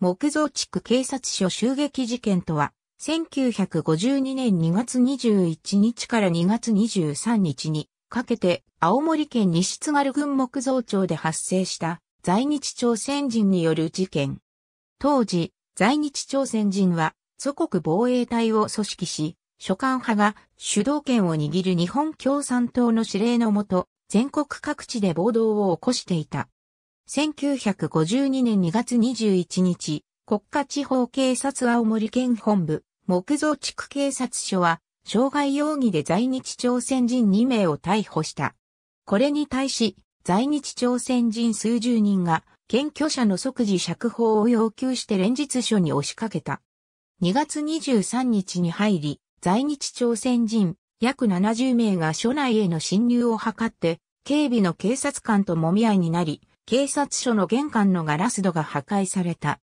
木造地区警察署襲撃事件とは、1952年2月21日から2月23日にかけて、青森県西津軽郡木造町で発生した在日朝鮮人による事件。当時、在日朝鮮人は祖国防衛隊を組織し、所管派が主導権を握る日本共産党の指令のもと、全国各地で暴動を起こしていた。1952年2月21日、国家地方警察青森県本部、木造地区警察署は、傷害容疑で在日朝鮮人2名を逮捕した。これに対し、在日朝鮮人数十人が、検挙者の即時釈放を要求して連日署に押しかけた。2月23日に入り、在日朝鮮人約70名が署内への侵入を図って、警備の警察官ともみ合いになり、警察署の玄関のガラス戸が破壊された。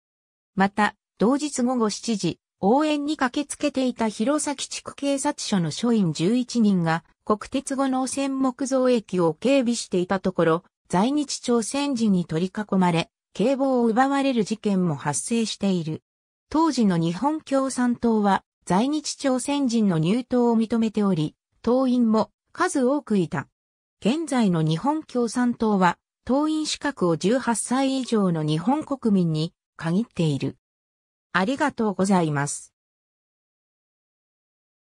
また、同日午後7時、応援に駆けつけていた弘前地区警察署の署員11人が、国鉄後の汚染木造駅を警備していたところ、在日朝鮮人に取り囲まれ、警棒を奪われる事件も発生している。当時の日本共産党は、在日朝鮮人の入党を認めており、党員も数多くいた。現在の日本共産党は、党員資格を18歳以上の日本国民に限っている。ありがとうございます。